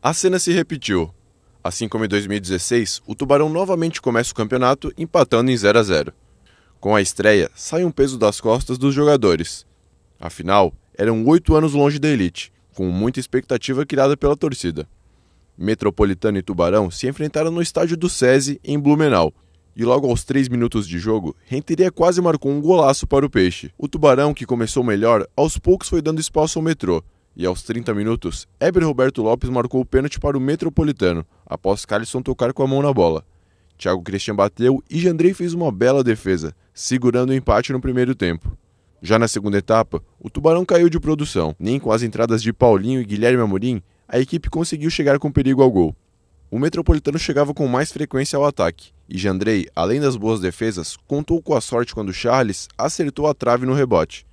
A cena se repetiu. Assim como em 2016, o Tubarão novamente começa o campeonato empatando em 0 a 0. Com a estreia, sai um peso das costas dos jogadores. Afinal, eram oito anos longe da elite, com muita expectativa criada pela torcida. Metropolitano e Tubarão se enfrentaram no estádio do SESI, em Blumenau, e logo aos três minutos de jogo, Renteria quase marcou um golaço para o Peixe. O Tubarão, que começou melhor, aos poucos foi dando espaço ao metrô, e aos 30 minutos, Éber Roberto Lopes marcou o pênalti para o Metropolitano, após Carlson tocar com a mão na bola. Thiago Christian bateu e Jandrei fez uma bela defesa, segurando o empate no primeiro tempo. Já na segunda etapa, o Tubarão caiu de produção. Nem com as entradas de Paulinho e Guilherme Amorim, a equipe conseguiu chegar com perigo ao gol. O Metropolitano chegava com mais frequência ao ataque, e Jandrei, além das boas defesas, contou com a sorte quando Charles acertou a trave no rebote.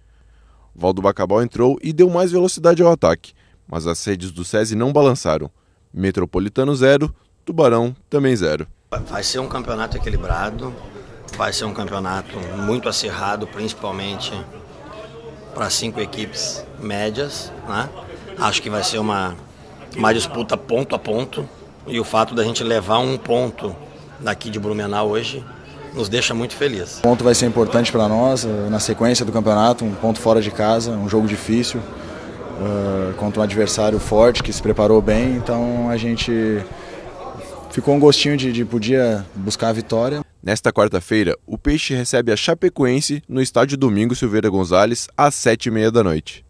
Valdo Bacabal entrou e deu mais velocidade ao ataque, mas as redes do SESI não balançaram. Metropolitano zero, Tubarão também zero. Vai ser um campeonato equilibrado, vai ser um campeonato muito acirrado, principalmente para cinco equipes médias. Né? Acho que vai ser uma, uma disputa ponto a ponto. E o fato da gente levar um ponto daqui de Blumenau hoje nos deixa muito felizes. O ponto vai ser importante para nós eh, na sequência do campeonato, um ponto fora de casa, um jogo difícil, uh, contra um adversário forte que se preparou bem, então a gente ficou um gostinho de, de podia buscar a vitória. Nesta quarta-feira, o Peixe recebe a Chapecoense no estádio Domingo Silveira Gonzalez às sete e meia da noite.